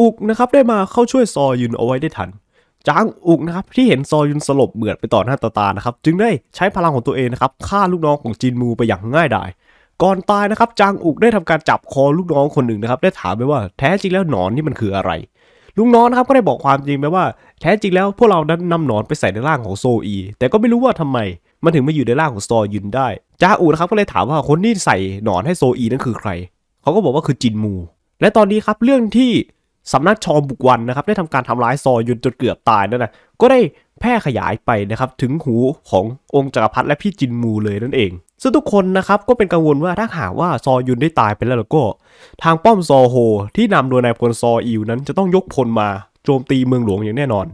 อุกนะครับได้มาเข้าช่วยซอยุนเอาไว้ได้ทัน จาง อุกนะครับที่เห็นซอยุนสลบเบือดไปต่อหน้าตาตานะครับจึงได้ใช้พลังของตัวเองนะครับฆ่าลูกน้องของจินมูไปอย่างง่ายดายก่อนตายนะครับ จางอุกได้ทำการจับคอลูกน้องคนหนึ่งนะครับได้ถามไปว่าแท้จริงแล้วหนอนนี่มันคืออะไร ลูกน้องนะครับก็ได้บอกความจริงไปว่าแท้จริงแล้วพวกเรานั้นนำหนอนไปใส่ในร่างของโซอีแต่ก็ไม่รู้ว่าทำไม มันถึงมาอยู่ในร่างของซอยุนได้จางอุกนะครับก็เลยถามว่าคนที่ใส่หนอนให้โซอีนั้นคือใคร เขาก็บอกว่าคือจินมู และตอนนี้ครับเรื่องที่สำนักชอมบุกวันนะครับได้ทำการทำร้ายซอยุนจนเกือบตายนั่นนะก็ได้แพร่ขยายไปนะครับถึงหูขององค์จักรพรรดิและพี่จินมูเลยนั่นเองซึ่งทุกคนนะครับก็เป็นกังวลว่าถ้าหากว่าซอยุนได้ตายไปแล้วแล้วก็ทางป้อมซอโฮที่นำโดยนายพลซออิวนั้นจะต้องยกพลมา โจมตีเมืองหลวงอย่างแน่นอน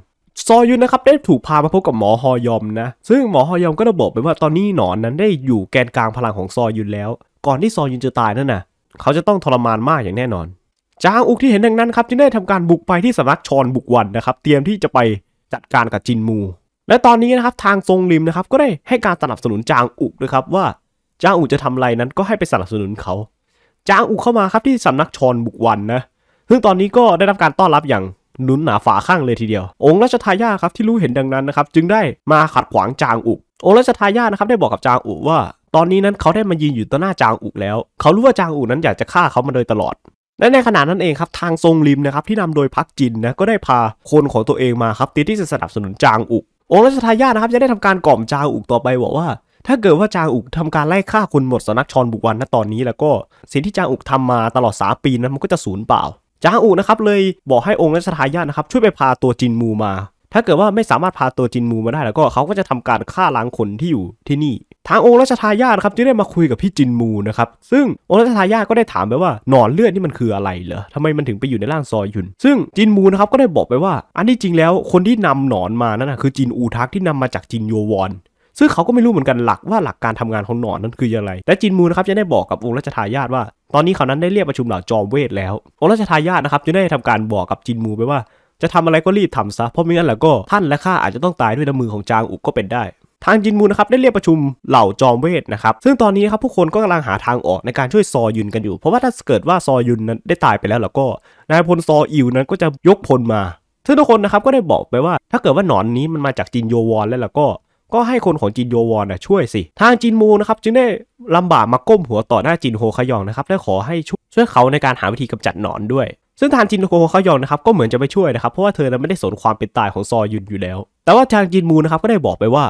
ซอยุนนะครับได้ถูกพามาพบกับหมอฮอยอมนะ ซึ่งหมอฮอยอมก็ได้บอกไปว่าตอนนี้หนอนนั้นได้อยู่แกนกลางพลังของซอยุนแล้ว ก่อนที่ซอยุนจะตายนั่นนะ่ะเขาจะต้องทรมานมากอย่างแน่นอนจางอุกที่เห็นดังนั้นครับจึงได้ทำการบุกไปที่สำนักชอนบุกวันนะครับ เตรียมที่จะไปจัดการกับจินมู และตอนนี้นะครับทางทรงริมนะครับก็ได้ให้การสนับสนุนจางอุกวยครับว่าจางอุกจะทำอะไรนั้นก็ให้ไปสนับสนุนเขาจางอุกเข้ามาครับที่สำนักชอนบุกวันนะซึ่งตอนนี้ก็ได้รับการต้อนรับอย่างนุนหนาฝาข้างเลยทีเดียว องค์ราชทายาครับที่รู้เห็นดังนั้นนะครับจึงได้มาขัดขวางจางอุกองค์ราชทายานะครับได้บอกกับจางอุกว่า ตอนนี้นั้นเขาได้มายืนอยู่ต่อหน้าจางอุกแล้ว เขารู้ว่าจางอุกนั้นอยากจะฆ่าเขามาโดยตลอดและในขณะนั้นเองครับทางทรงริมนะครับที่นำโดยพักจินนะก็ได้พาคนของตัวเองมาครับตีที่จะสนับสนุนจางอุกองค์รัชทายาทนะครับจะได้ทำการกล่อมจางอุกต่อไปบอกว่า ถ้าเกิดว่าจางอุกทำการไล่ฆ่าคนหมดสนักชรบุกวันณตอนนี้แล้วก็สิ่งที่จางอุกทำมาตลอดสาปีนั้นมันก็จะสูญเปล่าจางอุกนะครับเลยบอกให้องค์รัชทายาทนะครับช่วยไปพาตัวจินมูมา ถ้าเกิดว่าไม่สามารถพาตัวจินมูมาได้ แล้วก็เขาก็จะทำการฆ่าล้างคนที่อยู่ที่นี่ทางองค์รัชทายาทครับจึงได้มาคุยกับพี่จินมูนะครับซึ่งองค์รัชทายาทก็ได้ถามไปว่าหนอนเลือดนี่มันคืออะไรเหรอทำไมมันถึงไปอยู่ในร่างซอยยุนซึ่งจินมูนะครับก็ได้บอกไปว่า อันที่จริงแล้วคนที่นำหนอนมานั่นนะคือ จินอูทักที่นำมาจากจินโยวอนซึ่งเขาก็ไม่รู้เหมือนกันหลักว่าหลักการทำงานของหนอนนั้นคืออะไรแต่จินมูนะครับจะได้บอกกับองค์รัชทายาทว่า ตอนนี้เขานั้นได้เรียกประชุมเหล่าจอมเวทแล้วองค์รัชทายาทนะครับจึงได้ทำการบอกกับจินมูไปว่า จะทำอะไรก็รีบทำซะเพราะไม่งั้นแล้วก็ท่านและข้าอาจจะต้องตายด้วยน้ำมือของจางอุกก็เป็นได้ทางจินมูนะครับได้เรียกประชุมเหล่าจอมเวทนะครับ ซึ่งตอนนี้ครับผู้คนก็กำลังหาทางออกในการช่วยซอยุนกันอยู่ เพราะว่าถ้าเกิดว่าซอยุนนั้นได้ตายไปแล้วแล้วก็นายพลซออิวนั้นก็จะยกพลมา ซึ่งทุกคนนะครับก็ได้บอกไปว่าถ้าเกิดว่าหนอนนี้มันมาจากจินโยวอนแล้วล่ะก็ ก็ให้คนของจินโยวอนนะช่วยสิ ทางจินมูนะครับจึงได้ลำบากมาก้มหัวต่อหน้าจินโฮคยองนะครับและขอให้ช่วยเขาในการหาวิธีกำจัดหนอนด้วย ซึ่งทางจินโฮคยองนะครับก็เหมือนจะไม่ช่วยนะครับเพราะว่าเธอไม่ได้สนความเป็นตายของซอยุนอยู่แล้ว แต่ว่าทางจินมูนะครับก็ได้บอกไปว่า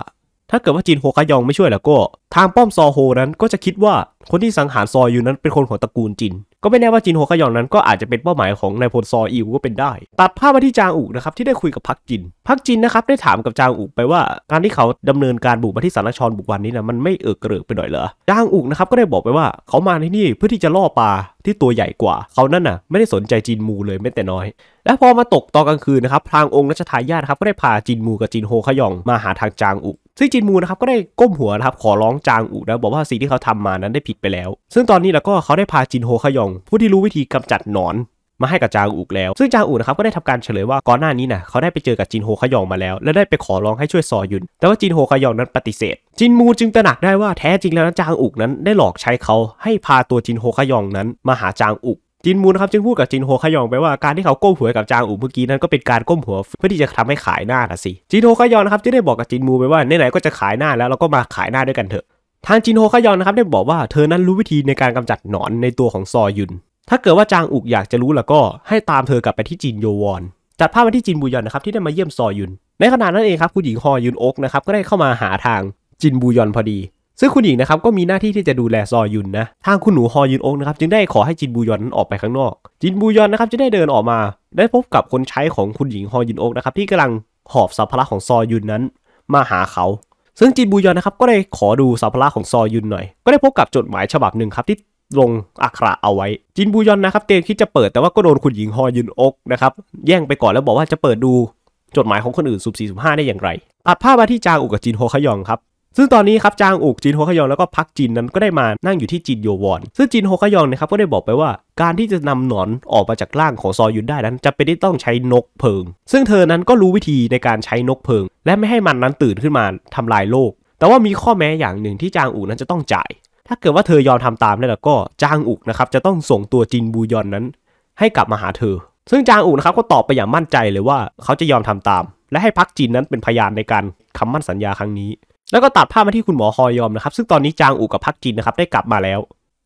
ถ้าเกิดว่าจีนโฮคายองไม่ช่วยแล้วก็ ทางป้อมซอโฮนั้นก็จะคิดว่าคนที่สังหารซออยู่นั้นเป็นคนของตระกูลจิน ก็ไม่แน่ว่าจินโฮคายองนั้นก็อาจจะเป็นเป้าหมายของนายพลซออิวก็เป็นได้ ตัดภาพมาที่จางอูนะครับที่ได้คุยกับพักจินพักจินนะครับได้ถามกับจางอูไปว่าการที่เขาดำเนินการบุกมาที่สารชอนบุกวันนี้นะมันไม่เอกเกริกไปหน่อยเหรอจางอูนะครับก็ได้บอกไปว่าเขามาที่นี่เพื่อที่จะล่อปลาที่ตัวใหญ่กว่าเขานั่นน่ะไม่ได้สนใจจีนมูเลยแม้แต่น้อย และพอมาตกตอนกลางคืนนะครับทางองค์รัชทายาทครับก็ได้พาจินมูกับจินโฮคยอง มาหาทางจางอุซึ่งจินมูนะครับก็ได้ก้มหัวนะครับขอร้องจางอูนะบอกว่าสิ่งที่เขาทำมานั้นได้ผิดไปแล้ว ซึ่งตอนนี้แล้วก็เขาได้พาจินโฮขยองผู้ที่รู้วิธีกำจัดหนอนมาให้กับจางอูกแล้ว ซึ่งจางอูนะครับก็ได้ทำการเฉลยว่าก่อนหน้านี้นะเขาได้ไปเจอกับจินโฮขยองมาแล้ว และได้ไปขอร้องให้ช่วยซอยุนแต่ว่าจินโฮขยองนั้นปฏิเสธ จินมูจึงตระหนักได้ว่าแท้จริงแล้วจางอูกนั้นได้หลอกใช้เขาให้พาตัวจินโฮขยองนั้นมาหาจางอูกจินมูนครับจึงพูดกับจินโฮขยองไปว่าการที่เขาก้มหัวกับจางอู่เมื่อกี้นั้นก็เป็นการก้มหัวเพื่อที่จะทำให้ขายหน้านะสิจินโฮขยองนะครับจึงได้บอกกับจินมูไปว่าไหนๆก็จะขายหน้าแล้วเราก็มาขายหน้าด้วยกันเถอะทางจินโฮขยองนะครับได้บอกว่าเธอนั้นรู้วิธีในการกำจัดหนอนในตัวของซอยุน ถ้าเกิดว่าจางอุกอยากจะรู้แล้วก็ ให้ตามเธอกลับไปที่จินโยวอนจัดภาพมาที่จินบุยอนนะครับที่ได้มาเยี่ยมซอยุน ในขณะนั้นเองครับคุณหญิงฮอยุนอกนะครับก็ได้เข้ามาหาทางจินบูยอนพอดีซึ่งคุณหญิงนะครับก็มีหน้าที่ที่จะดูแลซอยุนนะทางคุณหนูฮอยุนองนะครับจึงได้ขอให้จินบูยอนนั้นออกไปข้างนอก จินบูยอนนะครับจะได้เดินออกมา ได้พบกับคนใช้ของคุณหญิงฮอยุนองนะครับที่กำลังหอบสัพพะของซอยุนนั้นมาหาเขา ซึ่งจินบูยอนนะครับก็ได้ขอดูสัพพะของซอยุนหน่อยก็ได้พบกับจดหมายฉบับหนึ่งครับที่ลงอักขระเอาไว้จินบูยอนนะครับเตรียมที่จะเปิดแต่ว่าก็โดนคุณหญิงฮอยุนอกนะครับแย่งไปก่อนแล้วบอกว่าจะเปิดดูจดหมายของคนอื่นสุบสี่สุบห้าได้อย่างไรตัดภาพมาที่จางอุกับจินโฮขยองครับซึ่งตอนนี้ครับจางอุกจินโฮคยองแล้วก็พักจินนั้นก็ได้มานั่งอยู่ที่จินโยวอนซึ่งจินโฮคยองนะครับก็ได้บอกไปว่า การที่จะนำหนอนออกมาจากร่างของซอยุนได้นั้นจะเป็นที่ต้องใช้นกเพิง ซึ่งเธอนั้นก็รู้วิธีในการใช้นกเพิง และไม่ให้มันนั้นตื่นขึ้นมาทำลายโลก แต่ว่ามีข้อแม้อย่างหนึ่งที่จางอุกนั้นจะต้องจ่าย ถ้าเกิดว่าเธอยอมทำตามได้แล้วก็จางอุกนะครับจะต้องส่งตัวจินบูยอนนั้น ให้กลับมาหาเธอ ซึ่งจางอุกนะครับก็ตอบไปอย่างมั่นใจเลยว่า เขาจะยอมทำตาม และให้พักจินนั้นเป็นพยานในการคำมั่นสัญญาครั้งนี้แล้วก็ตัดภาพมาที่คุณหมอฮอยอมนะครับ ซึ่งตอนนี้จางอู่กับพักจินนะครับ ได้กลับมาแล้ว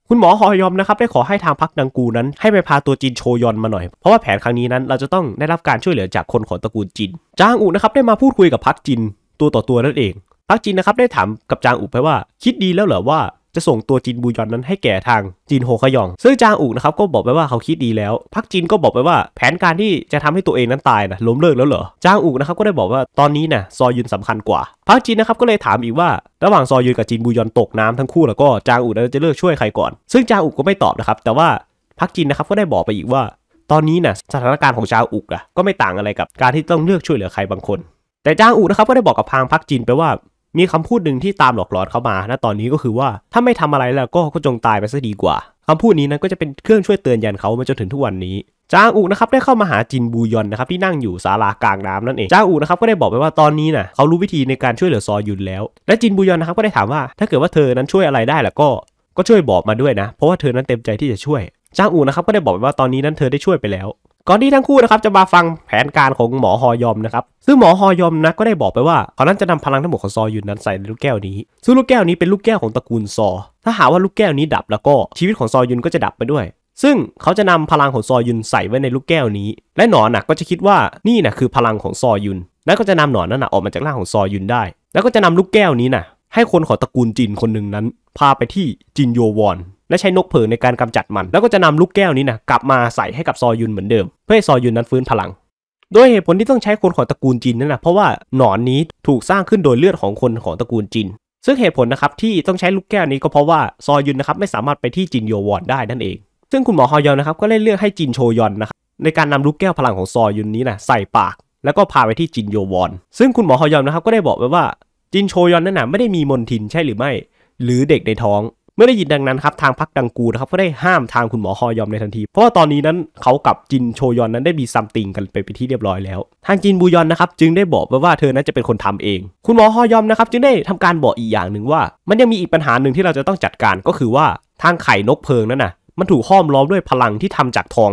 คุณหมอฮอยอมนะครับได้ขอให้ทางพักดังกูนั้น ให้ไปพาตัวจินโชยอนมาหน่อยเพราะว่าแผนครั้งนี้นั้น เราจะต้องได้รับการช่วยเหลือจากคนของตระกูลจินจางอู่นะครับได้มาพูดคุยกับพักจินตัวต่อตัวนั่นเอง พักจินนะครับ ได้ถามกับจางอู่ไปว่า คิดดีแล้วเหรอว่าจะส่งตัวจินบูยอนนั้นให้แก่ทางจีนโฮขยอง ซึ่งจางอุกนะครับก็บอกไปว่าเขาคิดดีแล้ว พักจีนก็บอกไปว่า แผนการที่จะทำให้ตัวเองนั้นตายนะล้มเลิกแล้วเหรอ จางอุกนะครับก็ได้บอกว่าตอนนี้นะซอยุนสำคัญกว่า พักจีนนะครับก็เลยถามอีกว่า ระหว่างซอยุนกับจีนบูยอนตกน้ำทั้งคู่แล้วก็จางอุกนั้นจะเลือกช่วยใครก่อน ซึ่งจางอุกก็ไม่ตอบนะครับ แต่ว่าพักจีนนะครับก็ได้บอกไปอีกว่า ตอนนี้นะสถานการณ์ของจางอุกอะก็ไม่ต่างอะไรกับการที่ต้องเลือกช่วยเหลือใครบางคน แต่จางอุกนะครับก็ได้บอกกับพางพักจินไปว่ามีคำพูดหนึ่งที่ตามหลอกหลอนเขามาณตอนนี้ก็คือว่าถ้าไม่ทำอะไรแล้วก็จงตายไปซะดีกว่าคำพูดนี้นั้นก็จะเป็นเครื่องช่วยเตือนยันเขามาจนถึงทุกวันนี้จางอูนะครับได้เข้ามาหาจินบูยอนนะครับที่นั่งอยู่ศาลากลางน้ำนั่นเองจางอูนะครับก็ได้บอกไปว่าตอนนี้นะเขารู้วิธีในการช่วยเหลือซอยุนแล้วและจินบูยอนนะครับก็ได้ถามว่าถ้าเกิดว่าเธอนั้นช่วยอะไรได้ล่ะก็ ก็ช่วยบอกมาด้วยนะเพราะว่าเธอนั้นเต็มใจที่จะช่วยจางอูนะครับก็ได้บอกไปว่าตอนนี้นั้นเธอได้ช่วยไปแล้วก่อนที่ทั้งคู่นะครับจะมาฟังแผนการของหมอฮอยอมนะครับซึ่งหมอฮอยอมนะก็ได้บอกไปว่าเขานั้นจะนำพลังทั้งหมดของซอยุนนั้นใส่ในลูกแก้วนี้ซึ่งลูกแก้วนี้เป็นลูกแก้วของตระกูลซอ ถ้าหาว่าลูกแก้วนี้ดับ แล้วก็ชีวิตของซอยุนก็จะดับไปด้วย ซึ่งเขาจะนำพลังของซอยุนใส่ไว้ในลูกแก้วนี้ และหนอนนะก็จะคิดว่านี่นะคือพลังของซอยุนแล้วก็จะนำหนอนนั้นนะออกมาจากร่างของซอยุนได้ แล้วก็จะนำลูกแก้วนี้นะให้คนของตระกูลจินคนหนึ่งนั้น พาไปที่จินโยวอนและใช้นกเผอในการกำจัดมันแล้วก็จะนำลูกแก้วนี้นะกลับมาใส่ให้กับซอยุนเหมือนเดิมเพื่อให้ซอยุนนั้นฟื้นพลังโดยเหตุผลที่ต้องใช้คนของตระกูลจินนั่นแหละเพราะว่าหนอนนี้ถูกสร้างขึ้นโดยเลือดของคนของตระกูลจินซึ่งเหตุผลนะครับที่ต้องใช้ลูกแก้วนี้ก็เพราะว่าซอยุนนะครับไม่สามารถไปที่จินโยวอนได้นั่นเอง ซึ่งคุณหมอฮอยอนนะครับก็เลยเลือกให้จินโชยอนนะครับในการนำลูกแก้วพลังของซอยุนนี้นะใส่ปากแล้วก็พาไปที่จินโยวอนซึ่งคุณหมอฮอยอนนะครับก็ได้บอกไว้ว่าจินโชยอนนั่นนะไม่ได้มีมนทินใช่หรือไม่ หรือเด็กในท้องเมื่อได้ยินดังนั้นครับทางพรรคดังกูนะครับก็ได้ห้ามทางคุณหมอฮอยอมในทันทีเพราะว่าตอนนี้นั้นเขากับจินโชยอนนั้นได้มีซัมติงกันไปไปที่เรียบร้อยแล้ว ทางจินบูยอนนะครับจึงได้บอกว่าเธอนั้นจะเป็นคนทำเอง คุณหมอฮอยอมนะครับจึงได้ทำการบอกอีกอย่างหนึ่งว่า มันยังมีอีกปัญหาหนึ่งที่เราจะต้องจัดการก็คือว่าทางไข่นกเพลิงนั่นน่ะมันถูกห้อมล้อมด้วยพลังที่ทำจากทอง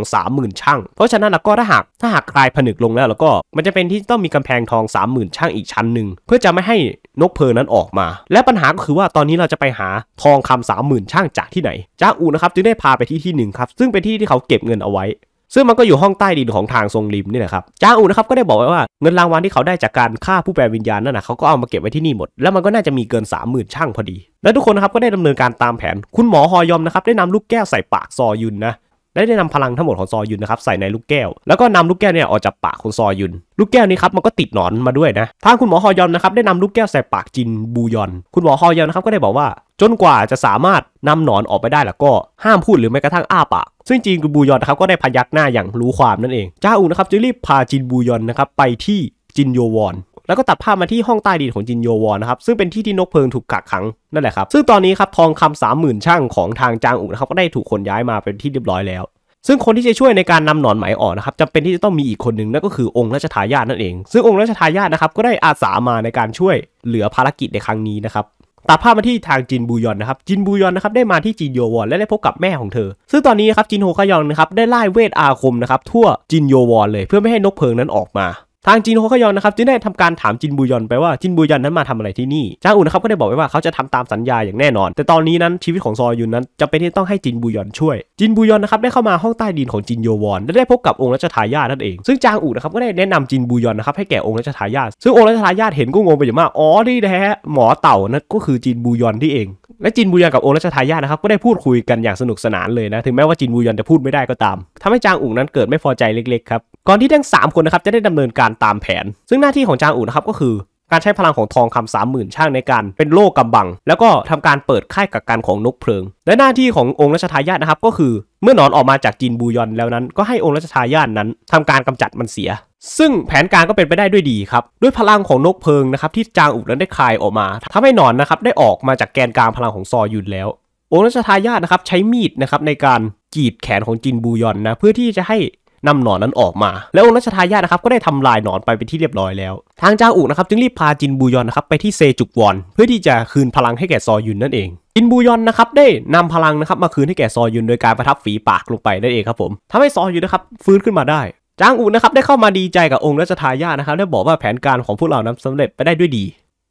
30,000ช่าง เพราะฉะนั้นแล้วก็ถ้าหากถ้าหากคลายผนึกลงแล้วแล้วก็ มันจะเป็นที่ต้องมีกำแพงทอง 30,000ช่างอีกชั้นหนึ่ง เพื่อจะไม่ให้นกเพลินนั้นออกมา และปัญหาก็คือว่าตอนนี้เราจะไปหาทองคำ30,000ช่างจากที่ไหน จ้าอูนะครับจึงได้พาไปที่ที่หนึ่งครับ ซึ่งเป็นที่ที่เขาเก็บเงินเอาไว้ซึ่งมันก็อยู่ห้องใต้ดินของทางทรงริมนี่แหละครับจาอูนะครับก็ได้บอกไว้ว่าเงินรางวัลที่เขาได้จากการฆ่าผู้แปลวิญญาณนั่นนะเขาก็เอามาเก็บไว้ที่นี่หมด แล้วมันก็น่าจะมีเกิน 3 0,000ช่างพอดี และทุกคนนะครับก็ได้ดำเนินการตามแผนคุณหมอฮอยอมนะครับได้นำลูกแก้วใส่ปากซอยุนนะและได้นำพลังทั้งหมดของซอยุนนะครับใส่ในลูกแก้ว แล้วก็นำลูกแก้วเนี่ยออกจากปากของซอยุน ลูกแก้วนี้ครับมันก็ติดหนอนมาด้วยนะ ทางคุณหมอฮอยอนนะครับได้นำลูกแก้วใส่ปากจินบูยอน คุณหมอฮอยอนนะครับก็ได้บอกว่า จนกว่าจะสามารถนำหนอนออกไปได้แล้วก็ห้ามพูดหรือแม้กระทั่งอ้าปาก ซึ่งจีนบูยอนนะครับก็ได้พยักหน้าอย่างรู้ความนั่นเอง จ้าอูนะครับจึงรีบพาจินบูยอนนะครับไปที่จินโยวอนแล้วก็ตัดภาพมาที่ห้องใต้ดินของจินโยวอนนะครับซึ่งเป็นที่ที่นกเพลิงถูกกักขังนั่นแหละครับซึ่งตอนนี้ครับทองคำสามหมื่นช่างของทางจางอุนะครับก็ได้ถูกคนย้ายมาเป็นที่เรียบร้อยแล้ว ซึ่งคนที่จะช่วยในการนำหนอนไหมอ่อนนะครับจำเป็นที่จะต้องมีอีกคนหนึ่งนั่นก็คือองค์ราชทายาทนั่นเอง ซึ่งองค์ราชทายาทนะครับก็ได้อาสามาในการช่วยเหลือภารกิจในครั้งนี้นะครับตัดภาพมาที่ทางจินบูยอนนะครับจินบูยอนนะครับได้มาที่จินโยวอนและได้พบกับแม่ของเธอ ซึ่งตอนนี้นะครับจินโฮคายองนะครับได้ไล่เวทอาคมนะครับทั่วจินโยวอนเลย เพื่อไม่ให้นกเพลิงนั้นออกมาทางจินโฮคยอนนะครับจึงได้ทำการถามจินบุยอนไปว่าจินบุยอนนั้นมาทำอะไรที่นี่จางอุนะครับก็ได้บอกไว้ว่าเขาจะทำตามสัญญาอย่างแน่นอน แต่ตอนนี้นั้นชีวิตของซอยุนนั้นจะเป็นที่ต้องให้จินบุยอนช่วย จินบุยอนนะครับได้เข้ามาห้องใต้ดินของจินโยวอนและได้พบกับองค์รัชทายาทนั่นเองซึ่งจางอุนะครับก็ได้แนะนำจินบุยอนนะครับให้แก่องค์รัชทายาทซึ่งองค์รัชทายาทเห็นก็งงไปอย่างมากอ๋อนี่แท้หมอเต่านั่นก็คือจินบุยอนที่เอง และจินบุยอนกับองค์รัชทายาทนะครับก็ได้พูดคุยกันอย่างสนุกสนานเลยนะถึงแม้ว่าจินบุยอนจะพูดไม่ได้ก็ตาม ทำให้จางอุนั้นเกิดไม่พอใจเล็กๆครับก่อนที่ทั้ง 3 คนนะครับจะได้ดำเนินการตามแผน ซึ่งหน้าที่ของจางอู่นะครับก็คือ การใช้พลังของทองคำสามหมื่นช่างในการเป็นโล่กำบัง แล้วก็ทำการเปิดค่ายกักกันของนกเพลิง และหน้าที่ขององค์รัชทายาทนะครับก็คือ เมื่อนอนออกมาจากจีนบูยอนแล้วนั้นก็ให้องค์รัชทายาทนั้น ทำการกำจัดมันเสีย ซึ่งแผนการก็เป็นไปได้ด้วยดีครับด้วยพลังของนกเพลิงนะครับที่จางอุนั้นได้คลายออกมา ทำให้นอนนะครับได้ออกมาจากแกนกลางพลังของซอยุนแล้วองค์รัชทายาทนะครับใช้มีดนะครับในการกีดแขนของจินบูยอนนะเพื่อที่จะในำหนอนนั้นออกมา แล้วองค์รัชทายาทนะครับก็ได้ทำลายหนอนไปเป็นที่เรียบร้อยแล้ว ทางจ้าอุนะครับจึงรีบพาจินบูยอนนะครับไปที่เซจุกวอนเพื่อที่จะคืนพลังให้แก่ซอยุนนั่นเองจินบูยอนนะครับได้นำพลังนะครับมาคืนให้แก่ซอยุนโดย การประทับฝีปากลงไปนั่นเองครับผมทำให้ซอยุนนะครับฟื้นขึ้นมาได้จางอูนะครับได้เข้ามาดีใจกับองค์รัชทายาทนะครับได้บอกว่าแผนการของพวกเรานั้นสำเร็จไปได้ด้วยดี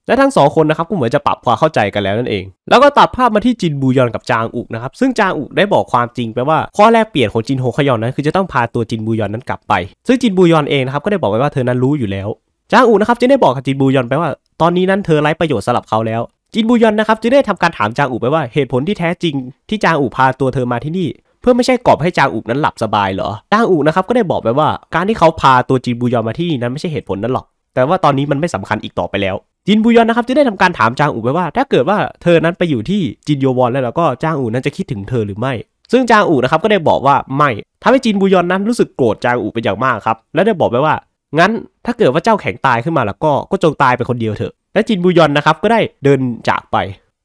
และทั้งสองคนนะครับก็เหมือนจะปรับความเข้าใจกันแล้วนั่นเอง แล้วก็ตัดภาพมาที่จินบูยอนกับจางอุกนะครับ ซึ่งจางอุกได้บอกความจริงไปว่าข้อแรกเปลี่ยนของจินโฮคยอนนั้น คือจะต้องพาตัวจินบูยอนนั้นกลับไป ซึ่งจินบูยอนเองนะครับก็ได้บอกไปว่าเธอนั้นรู้อยู่แล้ว จางอุกนะครับจึงได้บอกกับจินบูยอนไปว่า ตอนนี้นั้นเธอไร้ประโยชน์สำหรับเขาแล้ว จินบูยอนนะครับจึงได้ทำการถามจางอุกไปว่าเหตุผลที่แท้จริง ที่จางอุกพาตัวเธอมาที่นี่ เพื่อไม่ใช่กอบให้จางอุกนั้นหลับสบายเหรอจางอุกนะครับก็ได้บอกไปว่า การที่เขาพาตัวจินบูยอนมาที่นั้น ไม่ใช่เหตุผลนั้นหรอก แต่ว่าตอนนี้มันไม่สำคัญอีกต่อไปแล้วจินบุยอนนะครับจึงได้ทำการถามจางอูไปว่า ถ้าเกิดว่าเธอนั้นไปอยู่ที่จินโยวอนแล้วแล้วก็จางอูนั้นจะคิดถึงเธอหรือไม่ ซึ่งจางอูนะครับก็ได้บอกว่า ไม่ทำให้จินบุยอนนั้นรู้สึกโกรธจางอูเป็นอย่างมากครับ และได้บอกไปว่างั้นถ้าเกิดว่าเจ้าแข็งตายขึ้นมาแล้วก็ ก็จงตายไปคนเดียวเถอะ และจินบุยอนนะครับก็ได้เดินจากไป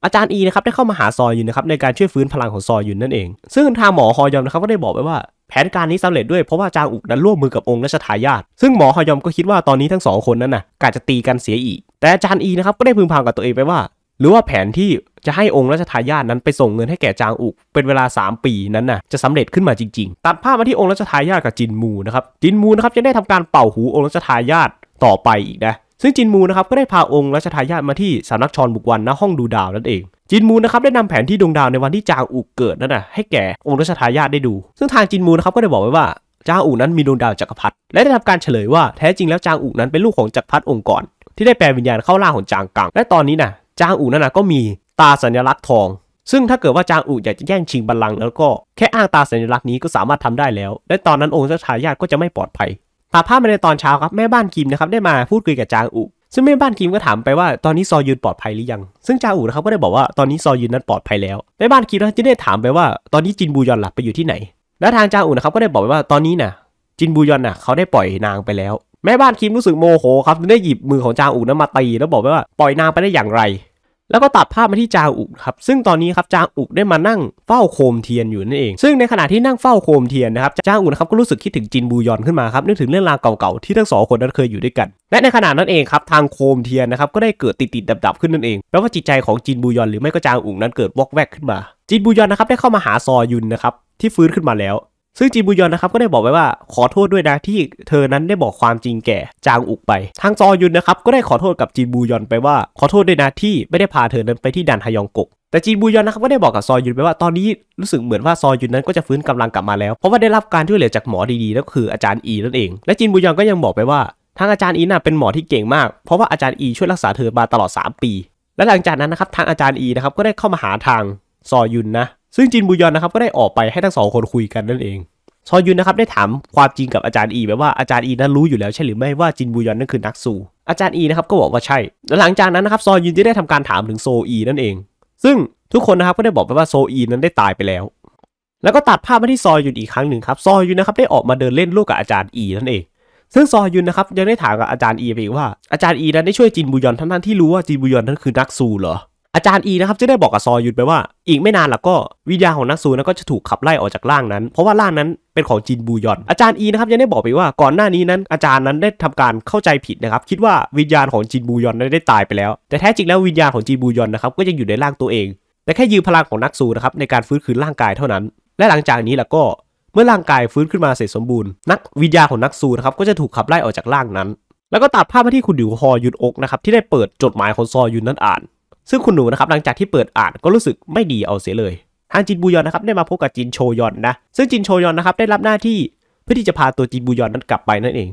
อาจารย์อีนะครับได้เข้ามาหาซอยอยู่นะครับในการช่วยฟื้นพลังของซอยอยู่นั่นเอง ซึ่งทางหมอฮอยอมนะครับก็ได้บอกไว้ว่าแผนการนี้สำเร็จด้วย เพราะว่าจางอุกนั้นร่วมมือกับองค์ราชทายาทซึ่งหมอฮอยอมก็คิดว่าตอนนี้ทั้งสองคนนั้นนะ่ะกาจะตีกันเสียอีก แต่อาจารย์อีนะครับก็ได้พึงพากับตัวเองไปว่า หรือว่าแผนที่จะให้องค์ราชทายาทนั้นไปส่งเงินให้แก่จางอุกเป็นเวลา 3 ปีนั้นนะ่ะจะสำเร็จขึ้นมาจริง ๆตัดภาพมาที่องค์ราชทายาทกับจินมูนะครับจินมูนะครับจะได้ทำการเป่าหูองค์ราชทายาทต่อไปอีกนะซึ่งจินมูนะครับก็ได้พาองค์ราชทายาทมาที่สำนักชรบุกวันณห้องดูดาวนั่นเอง จินมูนะครับได้นำแผนที่ดวงดาวในวันที่จางอุกเกิดนั่นนะให้แก่องค์ราชทายาทได้ดู ซึ่งทางจินมูนะครับก็ได้บอกไว้ว่า จางอุนั้นมีดวงดาวจักรพรรดิและได้ทำการเฉลยว่าแท้จริงแล้วจางอุนั้นเป็นลูกของจักรพรรดิองค์ก่อนที่ได้แปลวิญญาณเข้าล่าของจางกังและตอนนี้นะจางอูนั่นนะก็มีตาสัญลักษณ์ทอง ซึ่งถ้าเกิดว่าจางอูอยากจะแย่งชิงบัลลังก์แล้วก็แค่อ้างตาสัญลักษณ์นี้ก็สามารถทำได้แล้วและตอนนั้นองค์ราชายาทก็จะไม่ปลอดภัยาภาพมาในตอนเช้าครับ แม่บ้านคิมนะครับได้มาพูดคุยกับจางอุซึ่งแม่บ้านคิมก็ถามไปว่าตอนนี้ซอยืนปลอดภัยหรือยัง ซึ่งจางอุนะครับก็ได้บอกว่าตอนนี้ซอยืนนั้นปลอดภัยแล้วแม่บ้านคิมนะจึงได้ถามไปว่า ตอนนี้จินบูยอนหลับไปอยู่ที่ไหน และทางจางอุนะครับก็ได้บอกไปว่าตอนนี้นะ่ะจินบูยอนน่ะเขาได้ปล่อยนางไปแล้วแม่บ้านคิมรู้สึกโมโหครับได้หยิบมือของจางอุนั้นมาตีแล้วบอกไปว่าปล่อยนางไปได้อย่างไรแล้วก็ตัดภาพมาที่ จาอุกครับ ซึ่งตอนนี้ครับจาอุกได้มานั่งเฝ้าโคมเทียนอยู่นั่นเอง ซึ่งในขณะที่นั่งเฝ้าโคมเทียนนะครับจาอุกนะครับก็รู้สึกคิดถึงจินบูยอนขึ้นมาครับนึกถึงเรื่องราวเก่าๆที่ทั้งสองคนนั้นเคยอยู่ด้วยกันและในขณะนั้นเองครับทางโคมเทียนนะครับก็ได้เกิดติดๆดับๆขึ้นนั่นเองแปลว่าจิตใจของจินบูยอนหรือไม่ก็จาอุกนั้นเกิดวอกแวกขึ้นมา จินบูยอนนะครับได้เข้ามาหาซอยุนนะครับที่ฟื้นขึ้นมาแล้วซึ่งจีบุยอนนะครับก็ได้บอกไว้ว่าขอโทษด้วยนะที่เธอนั้นได้บอกความจริงแก่ จางอุกไปทางซอยุนนะครับ ก็ได้ขอโทษกับจีบุยอนไปว่า ขอโทษด้วยนะที่ไม่ได้พาเธอนั้นไปที่ดันฮยองกกแต่จีนบูยอนนะครับก็ได้บอกกับซอยุนไปว่าตอนนี้รู้สึกเหมือนว่าซอยุนนั้น ก็จะฟื้นกำลังกลับมาแล้วเพราะว่าได้รับการช่วยเหลือจากหมอดีๆนั่นคืออาจารย์อีนั่นเอง และจีนบูยอนก็ยังบอกไปว่า ทางอาจารย์อีน่ะเป็นหมอที่เก่งมากเพราะว่าอาจารย์อีช่วยรักษาเธอมาตลอด3ปี และหลังจากนั้นนะครับทางอาจารย์อีนะครับก็ได้เข้ามาหาทางซอยุนนะซึ่งจินบุยอนนะครับก็ได้ออกไปให้ทั้งสองคนคุยกันนั่นเอง ซอยุนนะครับได้ถามความจริงกับอาจารย์อีไปว่าอาจารย์อีนั้นรู้อยู่แล้วใช่หรือไม่ว่าจินบุยอนนั่นคือนักสู้ อาจารย์อีนะครับก็บอกว่าใช่ และหลังจากนั้นนะครับซอยุนจะได้ทำการถามถึงโซอีนั่นเอง ซึ่งทุกคนนะครับก็ได้บอกไปว่าโซอีนั้นได้ตายไปแล้ว แล้วก็ตัดภาพมาที่ซอยุนอีกครั้งหนึ่งครับซอยุนนะครับได้ออกมาเดินเล่นร่วมกับอาจารย์อีนั่นเอง ซึ่งซอยุนนะครับยังได้ถามกับอาจารย์อีไปอีกว่าอาจารย์อีนั้นได้ช่วยจินบุยอนทั้งที่รู้ว่าจินบุยอนนั้นคือนักสู้เหรออาจารย์อีนะครับจะได้บอกกับซอยุดไปว่าอีกไม่นานหลักก็วิญญาณของนักสูนั้นก็จะถูกขับไล่ออกจากร่างนั้น เพราะว่าร่างนั้นเป็นของจินบูยอนอาจารย์อีนะครับยังได้บอกไปว่าก่อนหน้านี้นั้น อาจารย์นั้นได้ทำการเข้าใจผิดนะครับคิดว่าวิญญาณของจินบูยอนนั้นได้ตายไปแล้ว แต่แท้จริงแล้ววิญญาณของจินบูยอนนะครับก็ยังอยู่ในร่างตัวเองแต่แค่ยืมพลังของนักสูนะครับในการฟื้นคืนร่างกายเท่านั้น และหลังจากนี้ล่ะก็เมื่อร่างกายฟื้นขึ้นมาเสร็จสมบูรณ์นักวิญญาณของนักสูนะครับก็จะถูกขับไล่ออกจากร่างนั้น แล้วก็ตัดภาพมาที่คุณดิวฮอยุนอกนะครับที่ได้เปิดจดหมายของซอยุนนั้นอ่านซึ่งคุณหนูนะครับหลังจากที่เปิดอ่านก็รู้สึกไม่ดีเอาเสียเลยทางจินบูยอนนะครับได้มาพบกับจินโชยอนนะซึ่งจินโชยอนนะครับได้รับหน้าที่เพื่อที่จะพาตัวจินบูยอนนั้นกลับไปนั่นเอง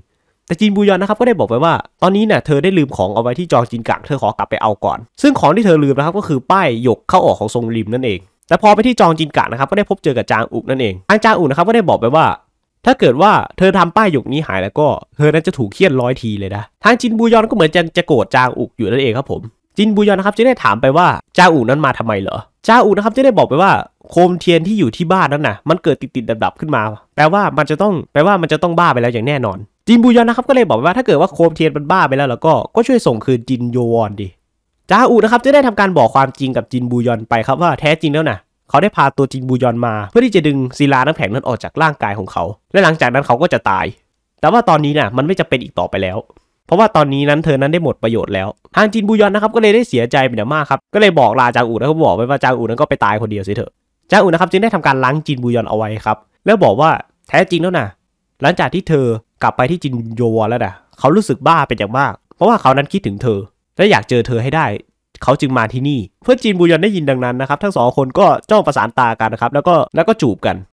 แต่จินบูยอนนะครับก็ได้บอกไปว่าตอนนี้เนี่ยเธอได้ลืมของเอาไว้ที่จองจินกังเธอขอกลับไปเอาก่อน ซึ่งของที่เธอลืมนะครับก็คือป้ายหยกเข้าออกของทรงริมนั่นเอง แต่พอไปที่จองจินกังนะครับก็ได้พบเจอกับจางอุกนั่นเองอาจางอุกนะครับก็ได้บอกไปว่า ถ้าเกิดว่าเธอทำป้ายหยกนี้หายแล้วก็เธอนั้นจะถูกเคี่ยนร้อยทีเลยนะทางจินบูยอนก็เหมือนจะจะโกรธจางอุกอยู่นั่นเองครับผมจินบุยอนนะครับจึงได้ถามไปว่าจ้าอู่นั้นมาทำไมเหรอจ้าอู่นะครับจึงได้บอกไปว่าโคมเทียนที่อยู่ที่บ้านนั้นนะ่ะ มันเกิดติดติดดับดับขึ้นมาแปลว่ามันจะต้องแปลว่ามันจะต้องบ้าไปแล้วอย่างแน่นอน จินบุยอนนะครับก็เลยบอกไปว่าถ้าเกิดว่าโคมเทียนมันบ้าไปแล้วแล้วก็ก็ช่วยส่งคืนจินโยวอนดิจ้าอู่นะครับจึงได้ทำการบอกความจริงกับจินบุยอนไปครับว่าแท้จริงแล้วนะ่ะ เขาได้พาตัวจินบุยอนมาเพื่อที่จะดึงศิลาน้ำแข็งนั้นออกจากร่างกายของเขา และหลังจากนั้นเขาก็จะตาย แต่ว่าตอนนี้นะ่ะ มันไม่จะเป็นอีกต่อไปแล้วเพราะว่าตอนนี้นั้นเธอนั้นได้หมดประโยชน์แล้วทางจินบุยอนนะครับก็เลยได้เสียใจเป็นอย่างมากครับ ก็เลยบอกลาจางอูแล้วก็บอกไปว่าจางอูนั้นก็ไปตายคนเดียวสิเถอะ จางอูนะครับจึงได้ทำการล้างจินบุยอนเอาไว้ครับ แล้วบอกว่าแท้จริงแล้วนะหลังจากที่เธอกลับไปที่จินโยวแล้วนะเขารู้สึกบ้าเป็นอย่างมาก เพราะว่าเขานั้นคิดถึงเธอ และอยากเจอเธอให้ได้ เขาจึงมาที่นี่ เพื่อจีนบุยอนได้ยินดังนั้นนะครับ ทั้งสองคนก็จ้องประสานตากันนะครับ แล้วก็แล้วก็จูบกัน